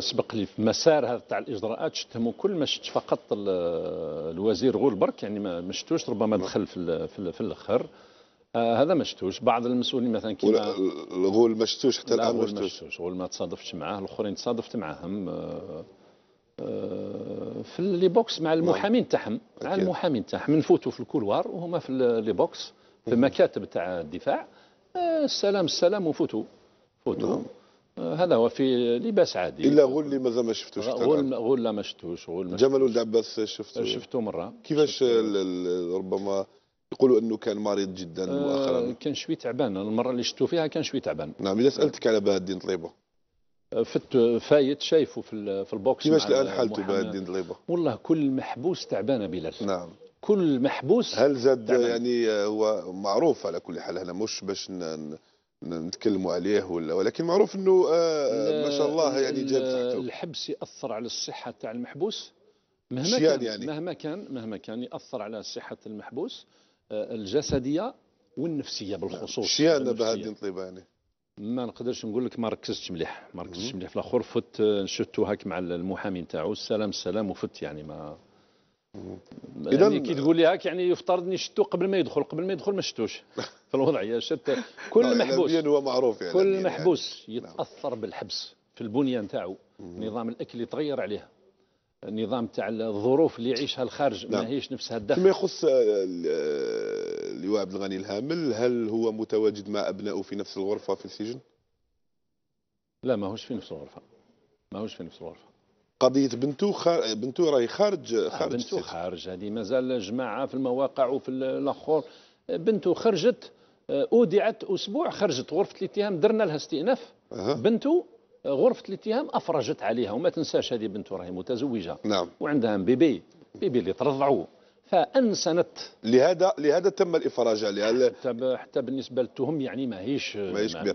سبق لي في مسار هذا تاع الاجراءات شتهم كل ما شت فقط الوزير غول برك يعني ما شتوش ربما دخل في في الاخر آه هذا ما شتوش بعض المسؤولين مثلا كيما الغول ما شتوش حتى الان ما شتوش غول ما تصادفتش معاه الاخرين تصادفت معاهم آه آه في لي بوكس مع نعم. المحامين تاعهم مع المحامين تاعهم نفوتوا في الكولوار وهما في لي بوكس في المكاتب تاع الدفاع آه، السلام السلام وفوتوا فوتوا نعم. هذا هو في لباس عادي الا غول اللي مازال ما شفتوش غول غول لا ما شفتوش غول جمال ولد عباس شفته شفته مره كيفاش ربما يقولوا انه كان مريض جدا آه، مؤخرا آه كان شوي تعبان المره اللي شفته فيها كان شوي تعبان نعم اذا سالتك على بهاء الدين طليبه آه، فت فايت شايفه في في البوكس كيفاش الان حالته بهاء الدين طليبه والله كل محبوس تعبان بلال نعم كل محبوس هل زاد تعبان. يعني آه، هو معروف على كل حال هنا مش باش نتكلموا عليه ولا ولكن معروف انه آه ما شاء الله يعني جاب تحته الحبس ياثر على الصحه تاع المحبوس مهما كان يعني. مهما كان مهما كان ياثر على صحه المحبوس آه الجسديه والنفسيه بالخصوص شيان بهذه نطيبه يعني ما نقدرش نقول لك ما ركزتش مليح ما ركزتش مليح في الاخر فت آه، شفتو هاك مع المحامي نتاعو السلام السلام وفت يعني ما اذا يعني كي تقول لي هاك يعني يفترض شتو قبل ما يدخل قبل ما يدخل ما شتوش في الوضعيه شت كل نعم، يعني محبوس هو معروف يعني كل يعني. محبوس يعني. يتاثر بالحبس في البنيه نتاعو نظام الاكل يتغير عليها النظام تاع الظروف اللي يعيشها الخارج نعم. ما هيش نفسها الداخل فيما يخص آه، آه، اللواء عبد الغني الهامل هل هو متواجد مع ابنائه في نفس الغرفه في السجن؟ لا ماهوش في نفس الغرفه ماهوش في نفس الغرفه قضيه بنتو خار... بنتو راهي خارج آه، خارج آه بنتو خارج هذه مازال جماعه في المواقع وفي الاخر آه، بنتو خرجت آه، اودعت اسبوع خرجت غرفه الاتهام درنا لها استئناف أه. بنتو غرفه الاتهام افرجت عليها وما تنساش هذه بنتو راهي متزوجه نعم وعندها بيبي بيبي اللي ترضعوا فانسنت لهذا لهذا تم الافراج عليها حتى, حتى بالنسبه للتهم يعني ماهيش ماهيش كبير